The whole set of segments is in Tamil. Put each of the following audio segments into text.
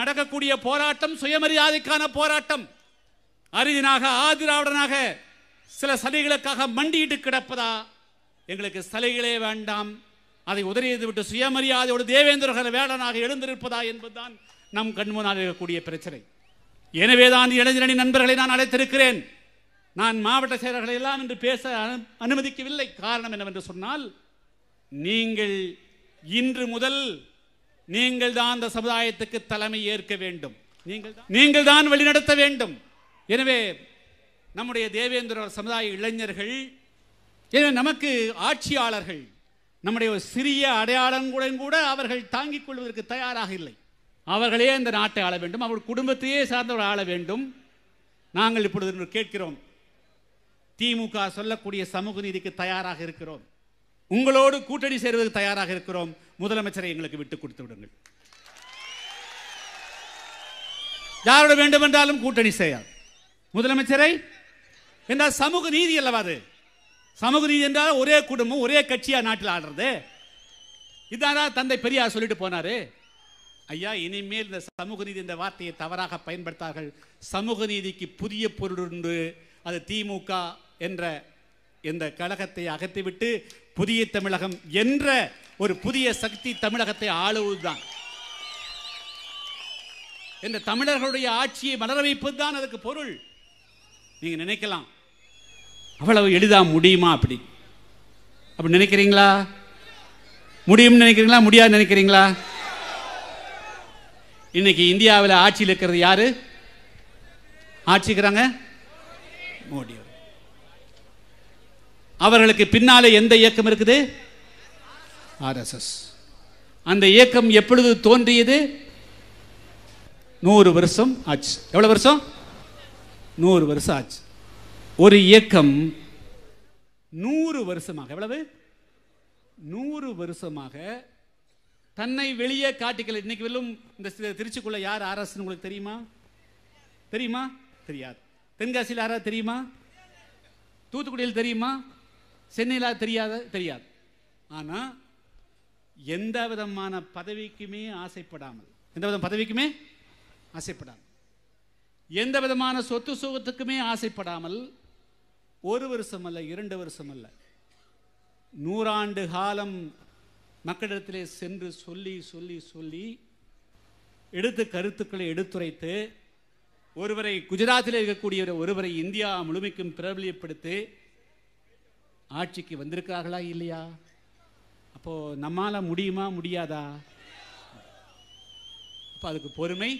நடக்கக்கூடிய போராட்டம் சுயமரியாதைக்கான போராட்டம் அரிதினாக ஆதிராவுடனாக சில சலுகைகளுக்காக மண்டியிட்டு கிடப்பதா எங்களுக்கு சலுகைகளே வேண்டாம் அதை உதறியது விட்டு சுயமரியாதையோடு தேவேந்திரர்கள் வேடனாக எழுந்திருப்பதா என்பதுதான் நம் கண்முன்னால் இருக்கக்கூடிய பிரச்சனை எனவேதான் இளைஞரணி நண்பர்களை நான் அழைத்திருக்கிறேன் நான் மாவட்ட செயலர்களை எல்லாம் என்று பேச அனுமதிக்கவில்லை காரணம் என்னவென்று சொன்னால் நீங்கள் இன்று முதல் நீங்கள் தான் அந்த சமுதாயத்துக்கு தலைமை ஏற்க வேண்டும் நீங்கள் நீங்கள் தான் வழிநடத்த வேண்டும் எனவே நம்முடைய தேவேந்திர சமுதாய இளைஞர்கள் எனவே நமக்கு ஆட்சியாளர்கள் நம்முடைய ஒரு சிறிய அடையாளங்களுடன் கூட அவர்கள் தாங்கிக் கொள்வதற்கு தயாராக இல்லை அவர்களே அந்த நாட்டை ஆள வேண்டும் அவர்கள் குடும்பத்தையே சார்ந்தவர் ஆள வேண்டும் நாங்கள் இப்பொழுது கேட்கிறோம் திமுக சொல்லக்கூடிய சமூக நீதிக்கு தயாராக இருக்கிறோம் உங்களோடு கூட்டணி சேர்வதற்கு தயாராக இருக்கிறோம் முதலமைச்சரை எங்களுக்கு விட்டு கொடுத்து விடுங்கள் யாரோட வேண்டுமென்றாலும் கூட்டணி செய்யாது முதலமைச்சரை என்றால் சமூக நீதி அல்லவா அது சமூக நீதி என்றால் ஒரே குடும்பம் ஒரே கட்சியா நாட்டில் ஆடுறது இதானா தந்தை பெரியார் சொல்லிட்டு போனாரு ஐயா இனிமேல் இந்த சமூக நீதி என்ற வார்த்தையை தவறாக பயன்படுத்தார்கள் சமூக நீதிக்கு புதிய பொருளுண்டு அது திமுக என்ற இந்த கழகத்தை அகற்றிவிட்டு புதிய தமிழகம் என்ற ஒரு புதிய சக்தி தமிழகத்தை ஆளுவதுதான் இந்த தமிழர்களுடைய ஆட்சியை மலர வைப்பது தான் அதுக்கு பொருள் நீங்க நினைக்கலாம் அவ்வளவு எளிதா முடியுமா அப்படி அப்படி நினைக்கிறீங்களா முடியும்னு நினைக்கிறீங்களா முடியாது நினைக்கிறீங்களா இன்னைக்கு இந்தியாவில் ஆட்சியில் இருக்கிறது யாரு ஆட்சிக்கிறாங்க மோடி அவர்களுக்கு பின்னாலே எந்த இயக்கம் இருக்குது ஆர்எஸ்எஸ் அந்த இயக்கம் எப்பொழுது தோன்றியது நூறு வருஷம் ஆச்சு எவ்வளோ வருஷம் நூறு வருஷம் ஆச்சு ஒரு இயக்கம் நூறு வருஷமாக எவ்வளவு நூறு வருஷமாக தன்னை வெளியே காட்டிக்கல இன்னைக்கு வெல்லும் இந்த திருச்சிக்குள்ள யார் ஆர்எஸ்ன்னு உங்களுக்கு தெரியுமா தெரியுமா தெரியாது தென்காசியில் யாராவது தெரியுமா தூத்துக்குடியில் தெரியுமா சென்னையில் தெரியாத தெரியாது ஆனால் எந்த விதமான பதவிக்குமே ஆசைப்படாமல் எந்த விதம் பதவிக்குமே ஆசைப்படாமல் எந்த விதமான சொத்து சுகத்துக்குமே ஆசைப்படாமல் ஒரு வருஷம் அல்ல இரண்டு வருஷம் அல்ல நூறாண்டு காலம் மக்களிடத்திலே சென்று சொல்லி சொல்லி சொல்லி எடுத்து கருத்துக்களை எடுத்துரைத்து ஒருவரை குஜராத்தில் இருக்கக்கூடிய ஒருவரை இந்தியா முழுமைக்கும் பிரபலியப்படுத்தி ஆட்சிக்கு வந்திருக்கிறார்களா இல்லையா அப்போது நம்மால முடியுமா முடியாதா அப்போ அதுக்கு பொறுமை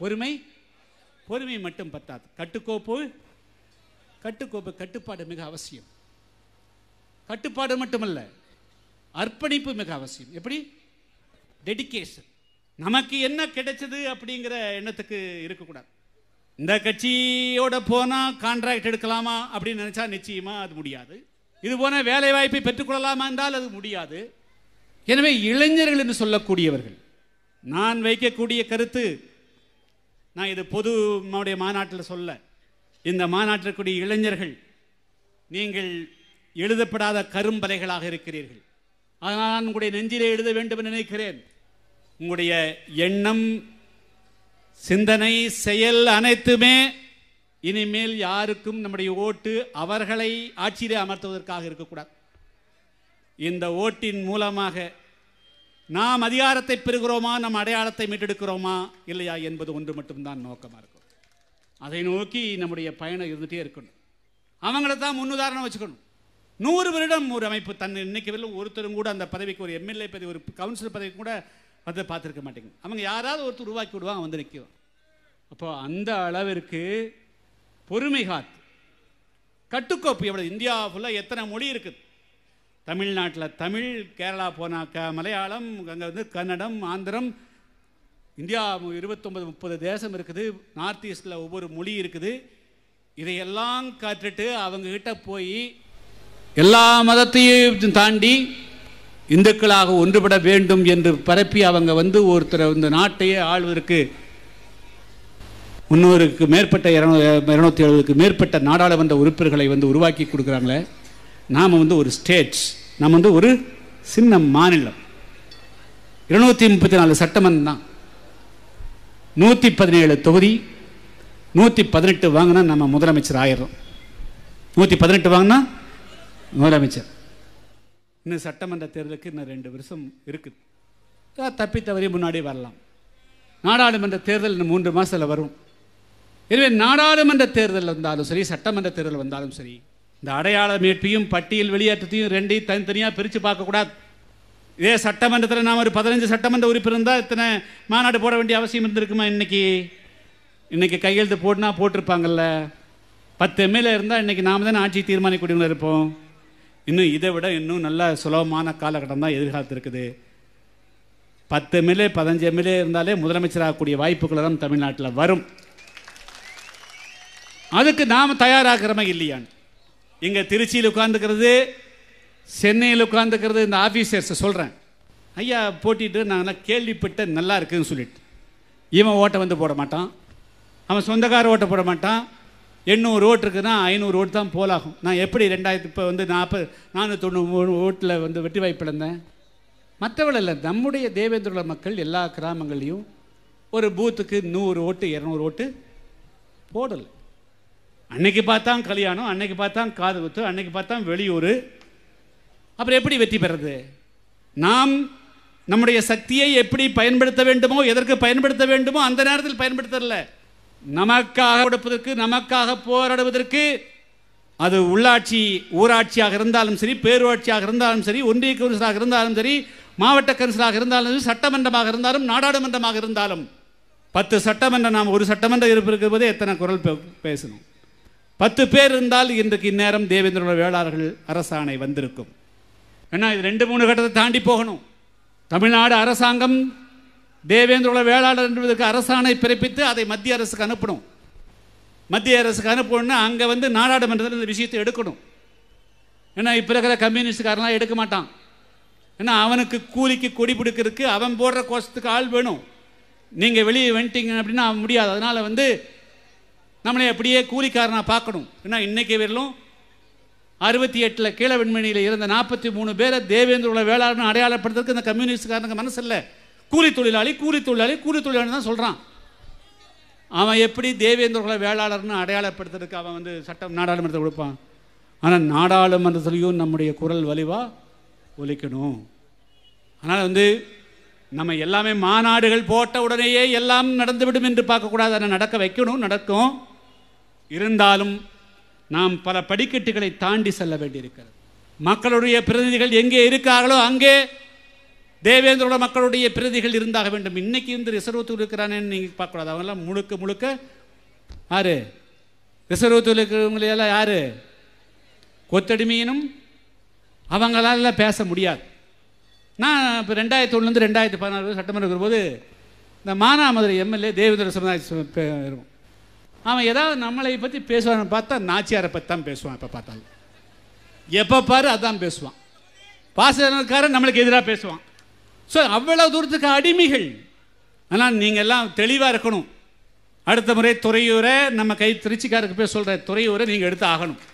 பொறுமை பொறுமை மட்டும் பத்தாது கட்டுக்கோப்பு கட்டுக்கோப்பு கட்டுப்பாடு மிக அவசியம் கட்டுப்பாடு மட்டுமல்ல அர்ப்பணிப்பு மிக அவசியம் எப்படி டெடிக்கேஷன் நமக்கு என்ன கிடைச்சது அப்படிங்கிற எண்ணத்துக்கு இருக்கக்கூடாது இந்த கட்சியோட போனால் கான்ட்ராக்ட் எடுக்கலாமா அப்படின்னு நினச்சா நிச்சயமாக அது முடியாது இது போன வேலை வாய்ப்பை பெற்றுக்கொள்ளலாமா என்றால் அது முடியாது எனவே இளைஞர்கள் என்று சொல்லக்கூடியவர்கள் நான் வைக்கக்கூடிய கருத்து நான் இது பொது நம்முடைய மாநாட்டில் சொல்ல இந்த மாநாட்டில் கூடிய இளைஞர்கள் நீங்கள் எழுதப்படாத கரும்பலைகளாக இருக்கிறீர்கள் அதனால் நான் உங்களுடைய நெஞ்சிலே எழுத வேண்டும் என்று நினைக்கிறேன் உங்களுடைய எண்ணம் சிந்தனை செயல் அனைத்துமே இனிமேல் யாருக்கும் நம்முடைய ஓட்டு அவர்களை ஆட்சியிலே அமர்த்துவதற்காக இருக்கக்கூடாது இந்த ஓட்டின் மூலமாக நாம் அதிகாரத்தை பெறுகிறோமா நம் அடையாளத்தை மீட்டெடுக்கிறோமா இல்லையா என்பது ஒன்று மட்டும்தான் நோக்கமாக இருக்கும் அதை நோக்கி நம்முடைய பயணம் இருந்துகிட்டே இருக்கணும் அவங்கள தான் முன்னுதாரணம் வச்சுக்கணும் நூறு வருடம் ஒரு அமைப்பு தன்னை நினைக்கவில்லை ஒருத்தரும் கூட அந்த பதவிக்கு ஒரு எம்எல்ஏ பதவி ஒரு கவுன்சிலர் பதவி கூட வந்து பார்த்துருக்க மாட்டேங்குது அவங்க யாராவது ஒருத்தர் உருவாக்கி விடுவாங்க வந்து நிற்கும் அப்போது அந்த அளவிற்கு பொறுமை காத்து கட்டுக்கோப்பு எவ்வளோ இந்தியா ஃபுல்லாக எத்தனை மொழி இருக்குது தமிழ்நாட்டில் தமிழ் கேரளா போனாக்க மலையாளம் அங்கே வந்து கன்னடம் ஆந்திரம் இந்தியா இருபத்தொம்பது முப்பது தேசம் இருக்குது நார்த் ஈஸ்டில் ஒவ்வொரு மொழி இருக்குது இதையெல்லாம் காற்றுட்டு அவங்கக்கிட்ட போய் எல்லா மதத்தையும் தாண்டி இந்துக்களாக ஒன்றுபட வேண்டும் என்று பரப்பி அவங்க வந்து ஒருத்தரை இந்த நாட்டையே ஆள்வதற்கு முன்னூறுக்கு மேற்பட்ட இரநூ இரநூத்தி எழுபதுக்கு மேற்பட்ட நாடாளுமன்ற உறுப்பினர்களை வந்து உருவாக்கி கொடுக்குறாங்களே நாம் வந்து ஒரு ஸ்டேட்ஸ் நம்ம வந்து ஒரு சின்ன மாநிலம் இருநூற்றி முப்பத்தி நாலு சட்டமன்றம் தான் நூற்றி பதினேழு தொகுதி நூற்றி பதினெட்டு வாங்கினா நம்ம முதலமைச்சர் ஆயிடுறோம் நூற்றி பதினெட்டு வாங்கினா முதலமைச்சர் இன்னும் சட்டமன்ற தேர்தலுக்கு இன்னும் ரெண்டு வருஷம் இருக்குது தப்பி தவறி முன்னாடி வரலாம் நாடாளுமன்ற தேர்தல் இன்னும் மூன்று மாதத்தில் வரும் எனவே நாடாளுமன்ற தேர்தல் வந்தாலும் சரி சட்டமன்ற தேர்தல் வந்தாலும் சரி இந்த அடையாள மீட்பையும் பட்டியல் வெளியேற்றத்தையும் ரெண்டையும் தனித்தனியாக பிரித்து பார்க்கக்கூடாது இதே சட்டமன்றத்தில் நாம் ஒரு பதினஞ்சு சட்டமன்ற உறுப்பினர் இருந்தால் இத்தனை மாநாடு போட வேண்டிய அவசியம் இருந்திருக்குமா இன்றைக்கி இன்றைக்கி கையெழுத்து போட்டுனா போட்டிருப்பாங்கல்ல பத்து எம்எல்ஏ இருந்தால் இன்றைக்கி நாம் தானே ஆட்சி தீர்மானிக்கூடிய இருப்போம் இன்னும் இதை விட இன்னும் நல்ல சுலபமான காலகட்டம் தான் எதிர்காலத்து இருக்குது பத்து எம்எல்ஏ பதினஞ்சு எம்எல்ஏ இருந்தாலே முதலமைச்சராகக்கூடிய வாய்ப்புகளை தான் தமிழ்நாட்டில் வரும் அதுக்கு நாம் தயாராகிறோமா இல்லையான்னு இங்கே திருச்சியில் உட்காந்துக்கிறது சென்னையில் உட்காந்துக்கிறது இந்த ஆஃபீஸர்ஸை சொல்கிறேன் ஐயா போட்டிட்டு நான் கேள்விப்பட்ட நல்லா இருக்குதுன்னு சொல்லிட்டு இவன் ஓட்டை வந்து போட மாட்டான் அவன் சொந்தக்கார ஓட்டை போட மாட்டான் எண்ணூறு ஓட்டு இருக்குன்னா ஐநூறு ஓட்டு தான் போலாகும் நான் எப்படி ரெண்டாயிரத்து இப்போ வந்து நாற்பது நானூற்றி தொண்ணூறு ஓட்டில் வந்து வெட்டி வாய்ப்பு இழந்தேன் மற்றவள் இல்லை நம்முடைய தேவேந்திர மக்கள் எல்லா கிராமங்கள்லேயும் ஒரு பூத்துக்கு நூறு ஓட்டு இரநூறு ஓட்டு போடலை அன்னைக்கு பார்த்தா கல்யாணம் அன்னைக்கு பார்த்தா காது குத்து அன்னைக்கு பார்த்தா வெளியூர் அப்புறம் எப்படி வெற்றி பெறது நாம் நம்முடைய சக்தியை எப்படி பயன்படுத்த வேண்டுமோ எதற்கு பயன்படுத்த வேண்டுமோ அந்த நேரத்தில் பயன்படுத்தல நமக்காக கொடுப்பதற்கு நமக்காக போராடுவதற்கு அது உள்ளாட்சி ஊராட்சியாக இருந்தாலும் சரி பேரூராட்சியாக இருந்தாலும் சரி ஒன்றிய கவுன்சிலாக இருந்தாலும் சரி மாவட்ட கவுன்சிலாக இருந்தாலும் சரி சட்டமன்றமாக இருந்தாலும் நாடாளுமன்றமாக இருந்தாலும் பத்து சட்டமன்றம் நாம் ஒரு சட்டமன்றம் இருப்பிருக்கிறதே எத்தனை குரல் பேசணும் பத்து பேர் இருந்தால் இன்றைக்கு இந்நேரம் தேவேந்திரோட வேளாளர்கள் அரசாணை வந்திருக்கும் ஏன்னா இது ரெண்டு மூணு கட்டத்தை தாண்டி போகணும் தமிழ்நாடு அரசாங்கம் தேவேந்திரோட வேளாளர் என்பதற்கு அரசாணை பிறப்பித்து அதை மத்திய அரசுக்கு அனுப்பணும் மத்திய அரசுக்கு அனுப்பணும்னா அங்கே வந்து நாடாளுமன்றத்தில் இந்த விஷயத்தை எடுக்கணும் ஏன்னா இப்போ இருக்கிற கம்யூனிஸ்டுக்காரன்லாம் எடுக்க மாட்டான் ஏன்னா அவனுக்கு கூலிக்கு கொடி பிடிக்கிறதுக்கு அவன் போடுற கோஷத்துக்கு ஆள் வேணும் நீங்கள் வெளியே வந்துட்டீங்க அப்படின்னா முடியாது அதனால் வந்து நம்மளை அப்படியே கூலிக்காரனாக பார்க்கணும் ஏன்னா இன்றைக்கி வரலும் அறுபத்தி எட்டில் கீழ வெண்மணியில் இருந்த நாற்பத்தி மூணு பேரை தேவேந்திர வேளாண்மை அடையாளப்படுத்துறதுக்கு இந்த கம்யூனிஸ்ட்காரனுக்கு மனசு இல்லை கூலி தொழிலாளி கூலி தொழிலாளி கூலி தொழிலாளி தான் சொல்கிறான் அவன் எப்படி தேவேந்திர வேளாளர்னு அடையாளப்படுத்துறதுக்கு அவன் வந்து சட்டம் நாடாளுமன்றத்தை கொடுப்பான் ஆனால் நாடாளுமன்றத்துலேயும் நம்முடைய குரல் வலிவாக ஒழிக்கணும் அதனால் வந்து நம்ம எல்லாமே மாநாடுகள் போட்ட உடனேயே எல்லாம் நடந்துவிடும் என்று பார்க்கக்கூடாது அதை நடக்க வைக்கணும் நடக்கும் இருந்தாலும் நாம் பல படிக்கட்டுகளை தாண்டி செல்ல வேண்டியிருக்கிறது மக்களுடைய பிரதிநிதிகள் எங்கே இருக்கார்களோ அங்கே தேவேந்திரோட மக்களுடைய பிரதிகள் இருந்தாக வேண்டும் இன்னைக்கு இருந்து ரிசர்வத்தில் இருக்கிறானேன்னு நீங்கள் பார்க்கக்கூடாது அவங்கெல்லாம் முழுக்க முழுக்க யார் ரிசர்வத்தில் இருக்கிறவங்களையெல்லாம் யாரு கொத்தடிமையினும் அவங்களால பேச முடியாது நான் இப்போ ரெண்டாயிரத்தி ஒன்றுலேருந்து ரெண்டாயிரத்தி பதினாறு சட்டமன்றம் போது இந்த மானாமதுரை எம்எல்ஏ தேவேந்திர சமுதாய அவன் ஏதாவது நம்மளை பற்றி பேசுவான் பார்த்தா நாச்சியாரை பற்றி தான் பேசுவான் எப்போ பார்த்தாலும் எப்போ பாரு அதான் பேசுவான் பாசனக்காரன் நம்மளுக்கு எதிராக பேசுவான் ஸோ அவ்வளோ தூரத்துக்கு அடிமைகள் ஆனால் நீங்கள் எல்லாம் தெளிவாக இருக்கணும் அடுத்த முறை துறையூரை நம்ம கை திருச்சிக்காருக்கு போய் சொல்கிற துறையூரை நீங்கள் எடுத்து ஆகணும்